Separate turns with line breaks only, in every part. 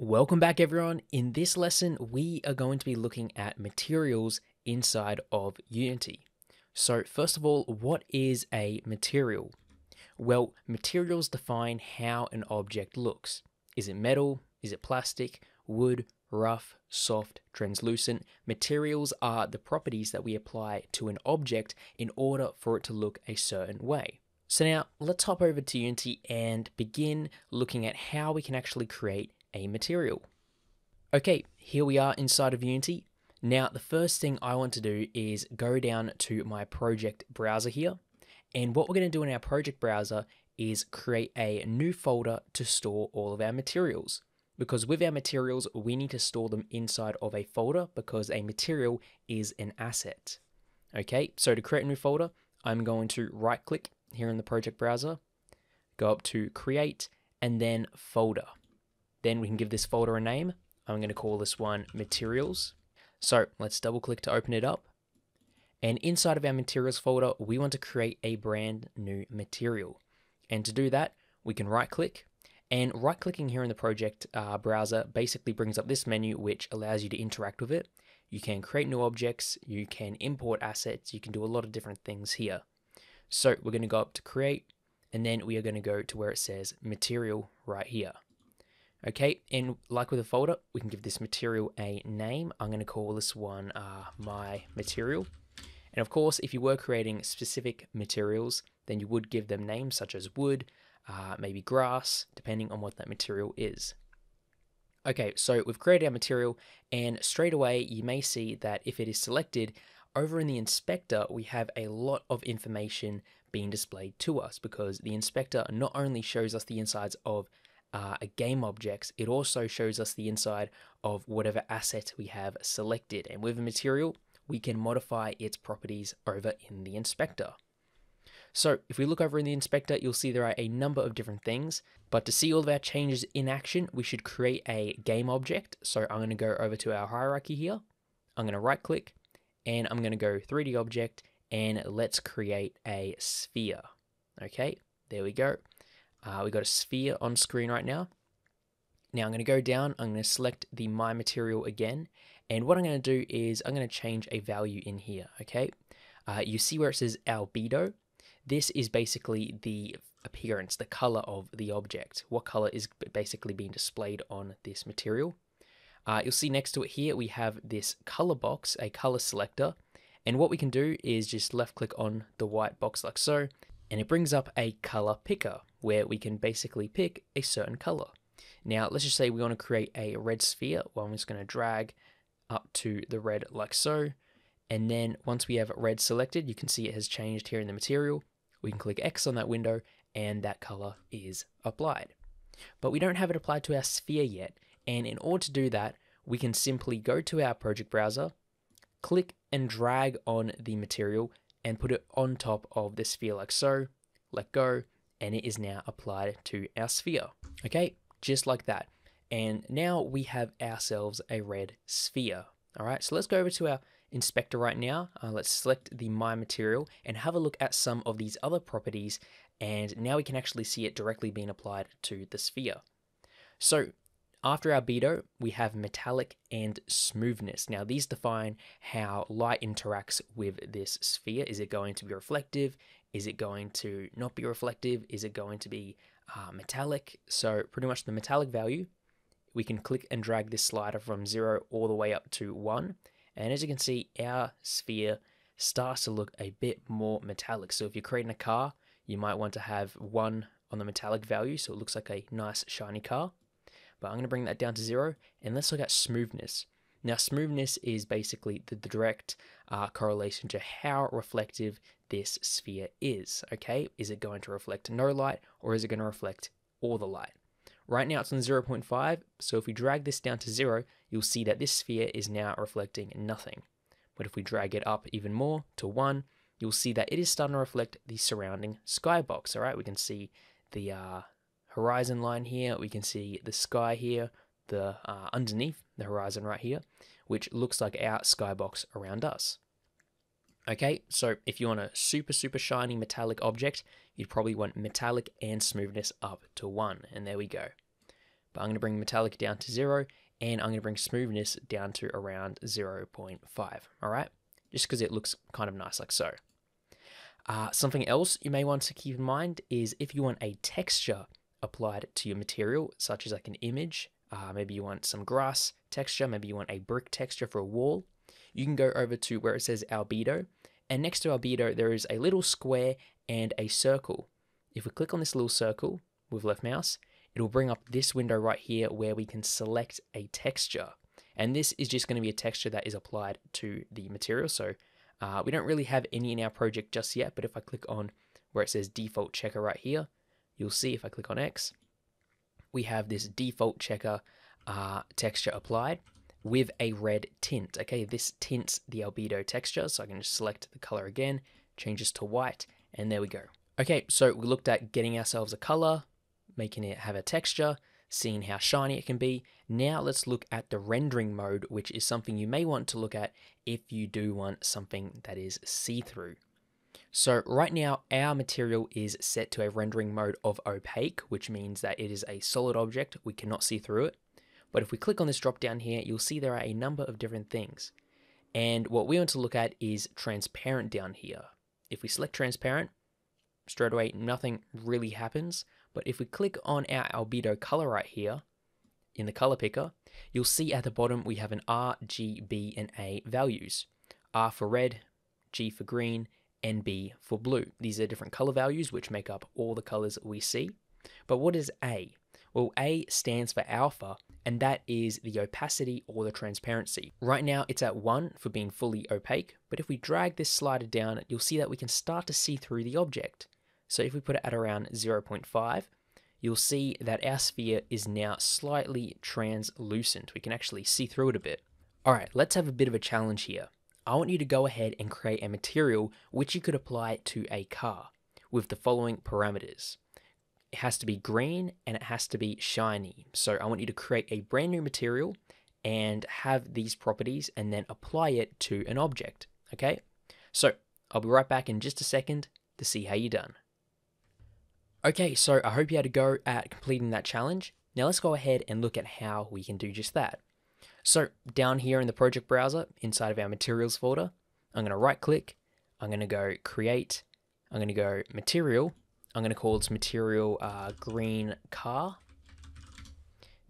Welcome back everyone. In this lesson, we are going to be looking at materials inside of Unity. So first of all, what is a material? Well, materials define how an object looks. Is it metal? Is it plastic? Wood? Rough? Soft? Translucent? Materials are the properties that we apply to an object in order for it to look a certain way. So now let's hop over to Unity and begin looking at how we can actually create a material. Okay, here we are inside of Unity. Now, the first thing I want to do is go down to my project browser here. And what we're going to do in our project browser is create a new folder to store all of our materials. Because with our materials, we need to store them inside of a folder because a material is an asset. Okay, so to create a new folder, I'm going to right click here in the project browser, go up to create and then folder. Then we can give this folder a name. I'm going to call this one materials. So let's double click to open it up. And inside of our materials folder, we want to create a brand new material. And to do that, we can right click. And right clicking here in the project uh, browser basically brings up this menu, which allows you to interact with it. You can create new objects, you can import assets, you can do a lot of different things here. So we're going to go up to create, and then we are going to go to where it says material right here. Okay, and like with a folder, we can give this material a name. I'm going to call this one uh, my material. And of course, if you were creating specific materials, then you would give them names such as wood, uh, maybe grass, depending on what that material is. Okay, so we've created our material, and straight away you may see that if it is selected, over in the inspector, we have a lot of information being displayed to us because the inspector not only shows us the insides of uh, game objects, it also shows us the inside of whatever asset we have selected. And with a material, we can modify its properties over in the inspector. So if we look over in the inspector, you'll see there are a number of different things, but to see all of our changes in action, we should create a game object. So I'm gonna go over to our hierarchy here. I'm gonna right click and I'm gonna go 3D object and let's create a sphere. Okay, there we go. Uh, we got a sphere on screen right now. Now I'm going to go down, I'm going to select the My Material again, and what I'm going to do is I'm going to change a value in here, okay? Uh, you see where it says albedo? This is basically the appearance, the color of the object, what color is basically being displayed on this material. Uh, you'll see next to it here, we have this color box, a color selector, and what we can do is just left click on the white box like so, and it brings up a color picker where we can basically pick a certain color. Now, let's just say we want to create a red sphere. Well, I'm just going to drag up to the red like so. And then once we have red selected, you can see it has changed here in the material. We can click X on that window and that color is applied. But we don't have it applied to our sphere yet. And in order to do that, we can simply go to our project browser, click and drag on the material and put it on top of the sphere like so, let go, and it is now applied to our sphere. Okay, just like that. And now we have ourselves a red sphere. All right, so let's go over to our inspector right now. Uh, let's select the My Material and have a look at some of these other properties. And now we can actually see it directly being applied to the sphere. So after albedo, we have metallic and smoothness. Now, these define how light interacts with this sphere. Is it going to be reflective? Is it going to not be reflective? Is it going to be uh, metallic? So, pretty much the metallic value, we can click and drag this slider from 0 all the way up to 1. And as you can see, our sphere starts to look a bit more metallic. So, if you're creating a car, you might want to have 1 on the metallic value so it looks like a nice shiny car but I'm going to bring that down to zero and let's look at smoothness. Now, smoothness is basically the direct uh, correlation to how reflective this sphere is. Okay, is it going to reflect no light or is it going to reflect all the light? Right now it's on 0.5, so if we drag this down to zero, you'll see that this sphere is now reflecting nothing. But if we drag it up even more to one, you'll see that it is starting to reflect the surrounding skybox. All right, we can see the uh, horizon line here. We can see the sky here, the uh, underneath the horizon right here, which looks like our skybox around us. Okay, so if you want a super, super shiny metallic object, you'd probably want metallic and smoothness up to one, and there we go. But I'm going to bring metallic down to zero, and I'm going to bring smoothness down to around 0.5, all right? Just because it looks kind of nice like so. Uh, something else you may want to keep in mind is if you want a texture applied to your material, such as like an image. Uh, maybe you want some grass texture, maybe you want a brick texture for a wall. You can go over to where it says albedo, and next to albedo, there is a little square and a circle. If we click on this little circle with left mouse, it'll bring up this window right here where we can select a texture. And this is just going to be a texture that is applied to the material. So uh, we don't really have any in our project just yet, but if I click on where it says default checker right here, you'll see if I click on X, we have this default checker uh, texture applied with a red tint. Okay, this tints the albedo texture, so I can just select the color again, changes to white, and there we go. Okay, so we looked at getting ourselves a color, making it have a texture, seeing how shiny it can be. Now let's look at the rendering mode, which is something you may want to look at if you do want something that is see-through. So right now our material is set to a rendering mode of opaque, which means that it is a solid object, we cannot see through it. But if we click on this drop down here, you'll see there are a number of different things. And what we want to look at is transparent down here. If we select transparent, straight away nothing really happens. But if we click on our albedo color right here, in the color picker, you'll see at the bottom we have an R, G, B, and A values. R for red, G for green, and B for blue. These are different color values which make up all the colors we see. But what is A? Well, A stands for alpha, and that is the opacity or the transparency. Right now, it's at 1 for being fully opaque, but if we drag this slider down, you'll see that we can start to see through the object. So if we put it at around 0.5, you'll see that our sphere is now slightly translucent. We can actually see through it a bit. All right, let's have a bit of a challenge here. I want you to go ahead and create a material which you could apply to a car with the following parameters. It has to be green and it has to be shiny. So I want you to create a brand new material and have these properties and then apply it to an object, okay? So I'll be right back in just a second to see how you done. Okay, so I hope you had a go at completing that challenge. Now let's go ahead and look at how we can do just that. So down here in the project browser, inside of our materials folder, I'm going to right click, I'm going to go create, I'm going to go material, I'm going to call this material uh, green car.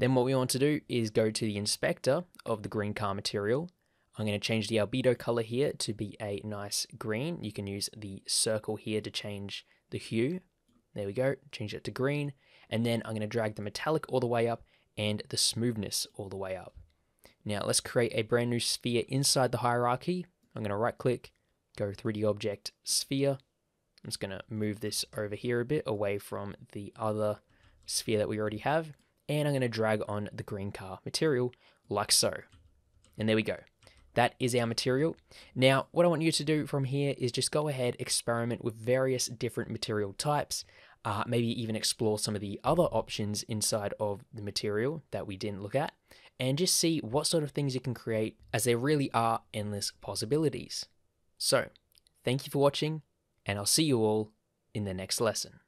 Then what we want to do is go to the inspector of the green car material. I'm going to change the albedo color here to be a nice green. You can use the circle here to change the hue. There we go, change it to green. And then I'm going to drag the metallic all the way up and the smoothness all the way up. Now let's create a brand new sphere inside the hierarchy. I'm going to right click, go 3D object, sphere. I'm just going to move this over here a bit away from the other sphere that we already have. And I'm going to drag on the green car material like so. And there we go. That is our material. Now, what I want you to do from here is just go ahead, experiment with various different material types. Uh, maybe even explore some of the other options inside of the material that we didn't look at and just see what sort of things you can create, as there really are endless possibilities. So, thank you for watching, and I'll see you all in the next lesson.